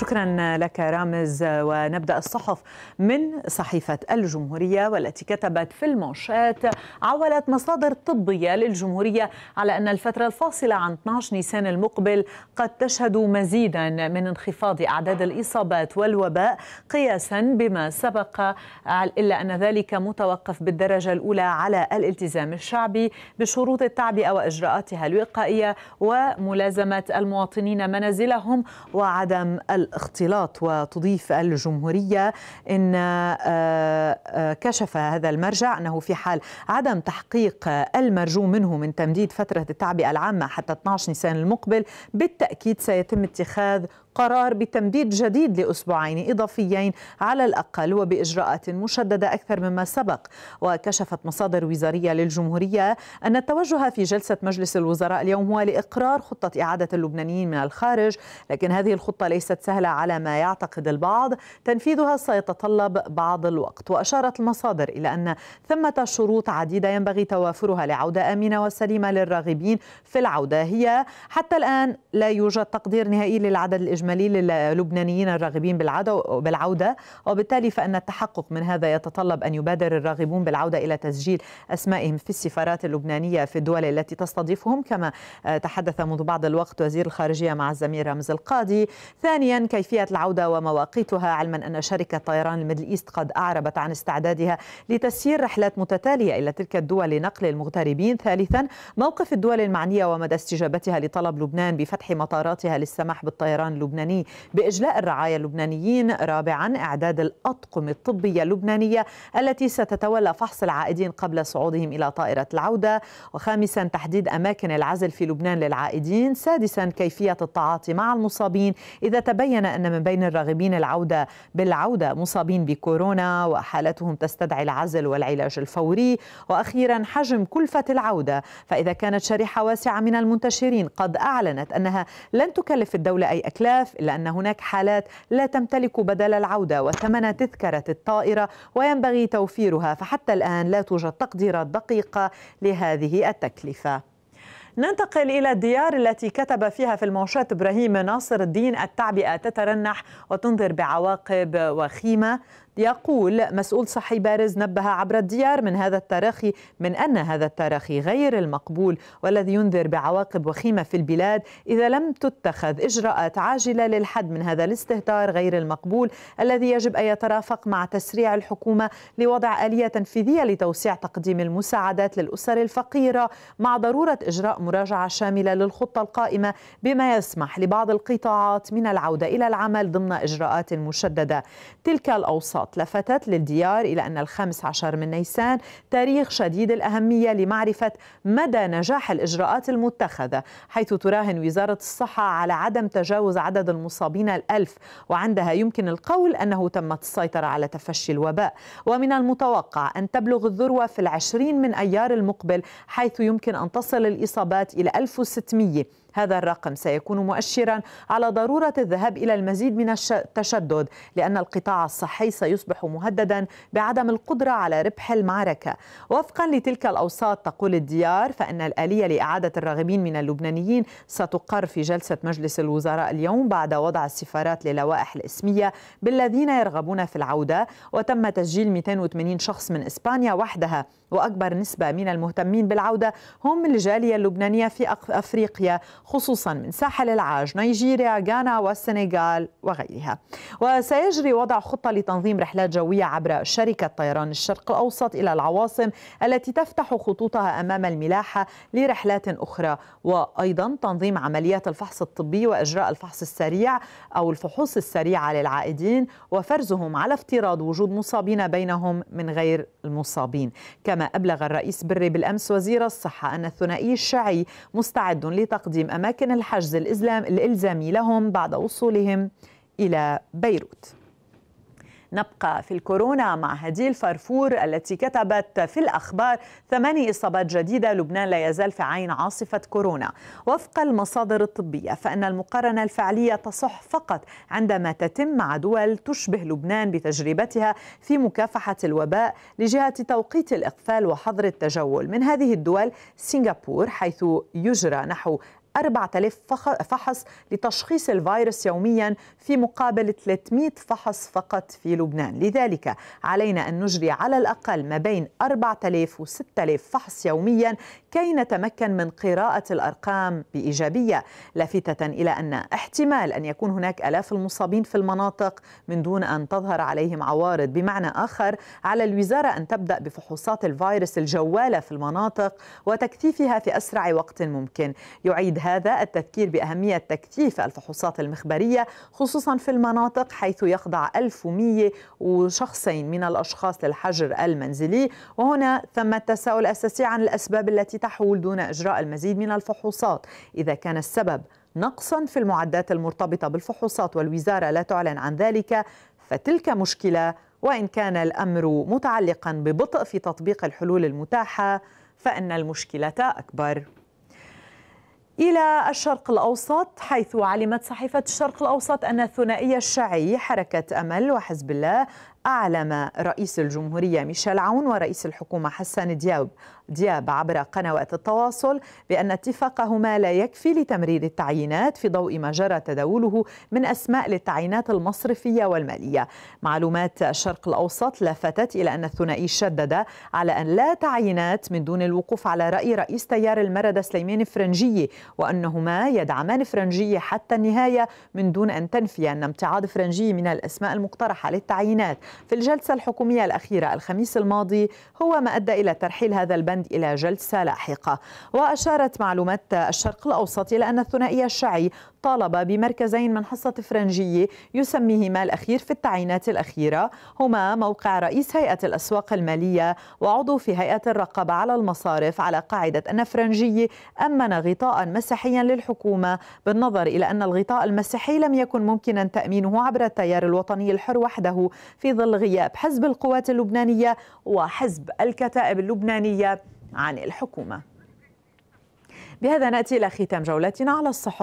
شكرا لك رامز ونبدا الصحف من صحيفه الجمهوريه والتي كتبت في المنشات عولت مصادر طبيه للجمهوريه على ان الفتره الفاصله عن 12 نيسان المقبل قد تشهد مزيدا من انخفاض اعداد الاصابات والوباء قياسا بما سبق الا ان ذلك متوقف بالدرجه الاولى على الالتزام الشعبي بشروط التعبئه واجراءاتها الوقائيه وملازمه المواطنين منازلهم وعدم الأرض. الاختلاط وتضيف الجمهورية إن آه، آه، كشف هذا المرجع أنه في حال عدم تحقيق المرجو منه من تمديد فترة التعبئة العامة حتى 12 نيسان المقبل بالتأكيد سيتم اتخاذ قرار بتمديد جديد لأسبوعين إضافيين على الأقل وبإجراءات مشددة أكثر مما سبق وكشفت مصادر وزارية للجمهورية أن التوجه في جلسة مجلس الوزراء اليوم هو لإقرار خطة إعادة اللبنانيين من الخارج لكن هذه الخطة ليست سهلة على ما يعتقد البعض تنفيذها سيتطلب بعض الوقت وأشارت المصادر إلى أن ثمة شروط عديدة ينبغي توافرها لعودة آمنة وسليمة للراغبين في العودة هي حتى الآن لا يوجد تقدير نهائي للعدد الإجراء الإجمالي للبنانيين الراغبين بالعودة وبالتالي فإن التحقق من هذا يتطلب أن يبادر الراغبون بالعودة إلى تسجيل أسمائهم في السفارات اللبنانية في الدول التي تستضيفهم كما تحدث منذ بعض الوقت وزير الخارجية مع الزميل رمز القاضي ثانيا كيفية العودة ومواقيتها علما أن شركة طيران الميدل إيست قد أعربت عن استعدادها لتسيير رحلات متتالية إلى تلك الدول لنقل المغتربين ثالثا موقف الدول المعنية ومدى استجابتها لطلب لبنان بفتح مطاراتها للسماح بالطيران اللبناني اللبناني بإجلاء الرعايا اللبنانيين رابعا إعداد الأطقم الطبية اللبنانية التي ستتولى فحص العائدين قبل صعودهم إلى طائرة العودة وخامسا تحديد أماكن العزل في لبنان للعائدين سادسا كيفية التعاطي مع المصابين إذا تبين أن من بين الراغبين العودة بالعودة مصابين بكورونا وحالتهم تستدعي العزل والعلاج الفوري وأخيرا حجم كلفة العودة فإذا كانت شريحة واسعة من المنتشرين قد أعلنت أنها لن تكلف الدولة أي أكلات الائتلاف الا ان هناك حالات لا تمتلك بدل العوده وثمن تذكره الطائره وينبغي توفيرها فحتى الان لا توجد تقديرات دقيقه لهذه التكلفه ننتقل إلى الديار التي كتب فيها في المنشات إبراهيم ناصر الدين التعبئة تترنح وتنذر بعواقب وخيمة يقول مسؤول صحي بارز نبه عبر الديار من هذا التراخي من أن هذا التراخي غير المقبول والذي ينذر بعواقب وخيمة في البلاد إذا لم تتخذ إجراءات عاجلة للحد من هذا الاستهتار غير المقبول الذي يجب أن يترافق مع تسريع الحكومة لوضع آلية تنفيذية لتوسيع تقديم المساعدات للأسر الفقيرة مع ضرورة إجراء مراجعة شاملة للخطة القائمة بما يسمح لبعض القطاعات من العودة إلى العمل ضمن إجراءات مشددة تلك الأوساط الرباط لفتت للديار إلى أن الخامس عشر من نيسان تاريخ شديد الأهمية لمعرفة مدى نجاح الإجراءات المتخذة حيث تراهن وزارة الصحة على عدم تجاوز عدد المصابين الألف وعندها يمكن القول أنه تمت السيطرة على تفشي الوباء ومن المتوقع أن تبلغ الذروة في العشرين من أيار المقبل حيث يمكن أن تصل الإصابات إلى 1600 هذا الرقم سيكون مؤشرا على ضروره الذهاب الى المزيد من التشدد لان القطاع الصحي سيصبح مهددا بعدم القدره على ربح المعركه وفقا لتلك الاوساط تقول الديار فان الاليه لاعاده الراغبين من اللبنانيين ستقر في جلسه مجلس الوزراء اليوم بعد وضع السفارات للوائح الاسميه بالذين يرغبون في العوده وتم تسجيل 280 شخص من اسبانيا وحدها واكبر نسبه من المهتمين بالعوده هم الجاليه اللبنانيه في افريقيا خصوصا من ساحل العاج نيجيريا غانا والسنغال وغيرها وسيجري وضع خطة لتنظيم رحلات جوية عبر شركة طيران الشرق الأوسط إلى العواصم التي تفتح خطوطها أمام الملاحة لرحلات أخرى وأيضا تنظيم عمليات الفحص الطبي وإجراء الفحص السريع أو الفحوص السريعة للعائدين وفرزهم على افتراض وجود مصابين بينهم من غير المصابين كما أبلغ الرئيس بري بالأمس وزير الصحة أن الثنائي الشيعي مستعد لتقديم أماكن الحجز الإلزامي لهم بعد وصولهم إلى بيروت نبقى في الكورونا مع هديل الفرفور التي كتبت في الأخبار ثماني إصابات جديدة لبنان لا يزال في عين عاصفة كورونا وفق المصادر الطبية فإن المقارنة الفعلية تصح فقط عندما تتم مع دول تشبه لبنان بتجربتها في مكافحة الوباء لجهة توقيت الإقفال وحظر التجول من هذه الدول سنغافورة حيث يجرى نحو 4000 فحص لتشخيص الفيروس يوميا في مقابل 300 فحص فقط في لبنان لذلك علينا أن نجري على الأقل ما بين 4000 و 6000 فحص يوميا كي نتمكن من قراءة الأرقام بإيجابية لافتة إلى أن احتمال أن يكون هناك ألاف المصابين في المناطق من دون أن تظهر عليهم عوارض بمعنى آخر على الوزارة أن تبدأ بفحوصات الفيروس الجوالة في المناطق وتكثيفها في أسرع وقت ممكن يعيد هذا التذكير بأهمية تكثيف الفحوصات المخبرية خصوصا في المناطق حيث يخضع 1100 شخصين من الأشخاص للحجر المنزلي وهنا ثم التساؤل الأساسي عن الأسباب التي تحول دون إجراء المزيد من الفحوصات إذا كان السبب نقصا في المعدات المرتبطة بالفحوصات والوزارة لا تعلن عن ذلك فتلك مشكلة وإن كان الأمر متعلقا ببطء في تطبيق الحلول المتاحة فإن المشكلة أكبر إلى الشرق الأوسط حيث علمت صحيفة الشرق الأوسط أن الثنائية الشيعي حركة أمل وحزب الله أعلم رئيس الجمهورية ميشيل عون ورئيس الحكومة حسان دياب دياب عبر قنوات التواصل بأن اتفاقهما لا يكفي لتمرير التعيينات في ضوء ما جرى تداوله من أسماء للتعيينات المصرفية والمالية معلومات الشرق الأوسط لفتت إلى أن الثنائي شدد على أن لا تعيينات من دون الوقوف على رأي رئيس تيار المردة سليمان فرنجي وأنهما يدعمان فرنجي حتى النهاية من دون أن تنفي أن امتعاض فرنجي من الأسماء المقترحة للتعيينات في الجلسة الحكومية الأخيرة الخميس الماضي هو ما أدى إلى ترحيل هذا البند إلى جلسة لاحقة وأشارت معلومات الشرق الأوسط إلى أن الثنائي الشيعي طالب بمركزين من حصة فرنجية يسميهما الأخير في التعيينات الأخيرة هما موقع رئيس هيئة الأسواق المالية وعضو في هيئة الرقابة على المصارف على قاعدة أن فرنجية أمن غطاء مسيحيا للحكومة بالنظر إلى أن الغطاء المسيحي لم يكن ممكنا تأمينه عبر التيار الوطني الحر وحده في ظل غياب حزب القوات اللبنانية وحزب الكتائب اللبنانية عن الحكومة بهذا نأتي إلى ختام جولتنا على الصحف